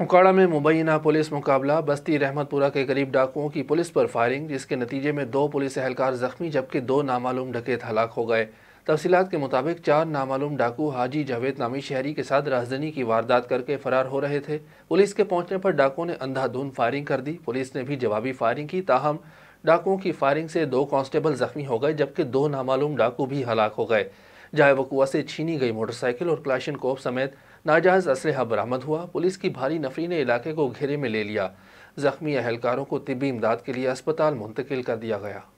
उकाड़ा में मुबैना पुलिस मुकाबला बस्ती रहमतपुरा के करीब डाकुओं की पुलिस पर फायरिंग जिसके नतीजे में दो पुलिस एहलकार जख्मी जबकि दो नामालूम डकैत हलाक हो गए तफसीत के मुताबिक चार नामालूम डाकू हाजी जावेद नामी शहरी के साथ राजधानी की वारदात करके फरार हो रहे थे पुलिस के पहुंचने पर डाकुओं ने अंधाधुंध फायरिंग कर दी पुलिस ने भी जवाबी फायरिंग की ताहम डाकुओं की फायरिंग से दो कांस्टेबल जख्मी हो गए जबकि दो नामालूम डाकू भी हलाक हो गए जहां वकुआ से छीनी गई मोटरसाइकिल और क्लाशन कोप समेत नाजायज असलह बरामद हुआ पुलिस की भारी नफरी ने इलाके को घेरे में ले लिया जख्मी अहलकारों को तिबी इमदाद के लिए अस्पताल मुंतकिल कर दिया गया